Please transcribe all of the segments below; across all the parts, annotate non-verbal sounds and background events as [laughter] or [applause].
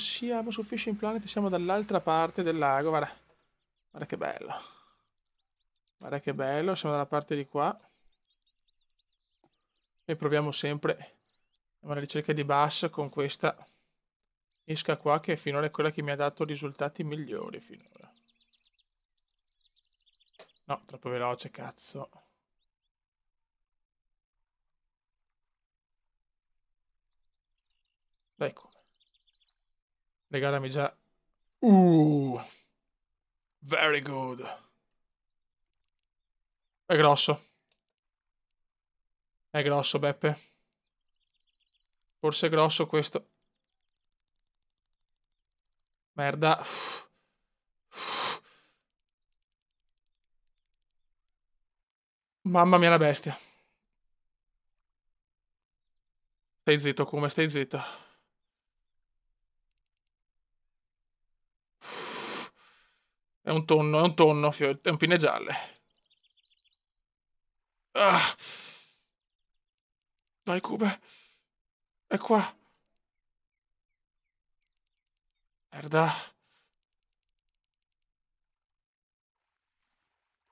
siamo su Fishing Planet, siamo dall'altra parte del lago, guarda. Guarda che bello. Guarda che bello, siamo dalla parte di qua. E proviamo sempre la ricerca di bass con questa esca qua che finora è quella che mi ha dato risultati migliori finora. No, troppo veloce, cazzo. Ecco. Regalami già... Uh, very good. È grosso. È grosso, Beppe. Forse è grosso questo. Merda. Mamma mia la bestia. Stai zitto, come stai zitto. È un tonno, è un tonno, è un pine gialle. Ah. Dai, Cube. È qua. Merda.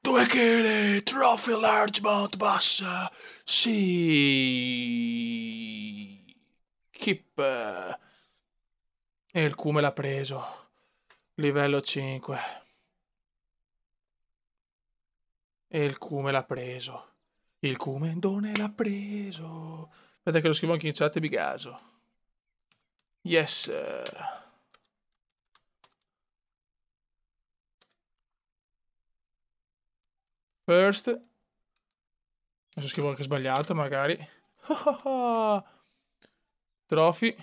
Due chili, trophy large mount bassa. Sì. Keep. E il cume l'ha preso. Livello 5. E il cume l'ha preso. Il cumendone l'ha preso. Aspetta che lo scrivo anche in chat e bigaso. Yes. Sir. First. Adesso scrivo anche sbagliato, magari. [laughs] Trophy.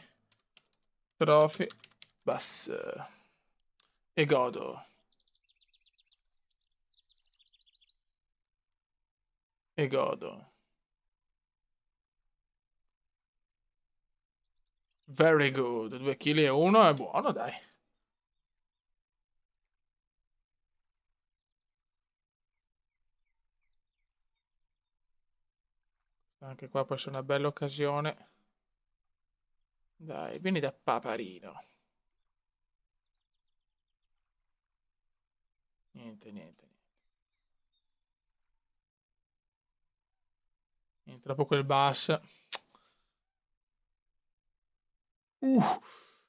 Trophy. Bass. E godo. e godo. Very good, 2 kg e 1 è buono, dai. Anche qua può essere una bella occasione. Dai, vieni da Paparino. Niente, niente, niente. niente, dopo quel bus. Uh,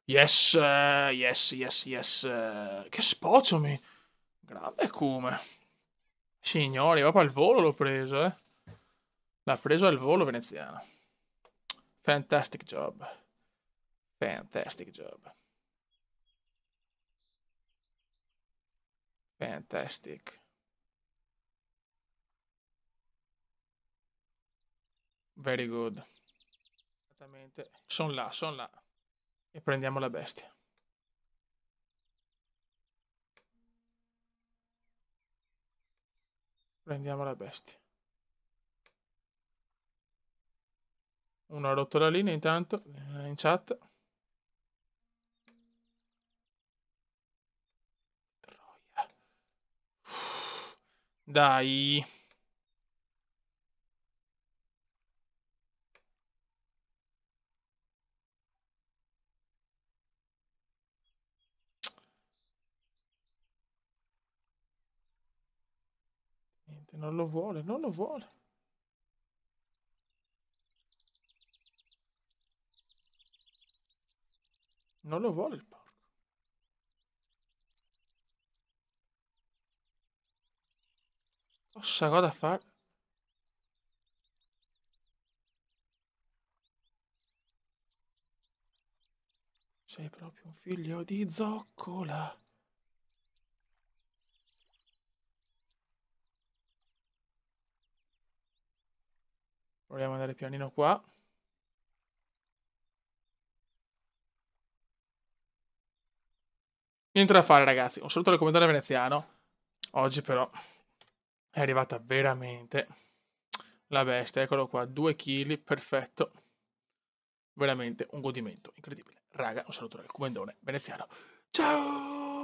yes, yes, yes, yes. Che spocciami. Grande come. Signori, proprio al volo l'ho preso, eh. L'ha preso al volo veneziano. Fantastic job. Fantastic job. Fantastic. Very good. Esattamente. Sono là, sono là. E prendiamo la bestia. Prendiamo la bestia. Uno ha rotto la linea intanto, eh, in chat. Troia. Dai. niente, non lo vuole, non lo vuole. Non lo vuole il porco. Ossa cosa fare? Sei proprio un figlio di zoccola. Proviamo ad andare pianino qua. Niente da fare ragazzi, un saluto al commentatore veneziano. Oggi però è arrivata veramente la bestia, eccolo qua, 2 kg, perfetto. Veramente un godimento incredibile. Raga, un saluto al comendone veneziano. Ciao!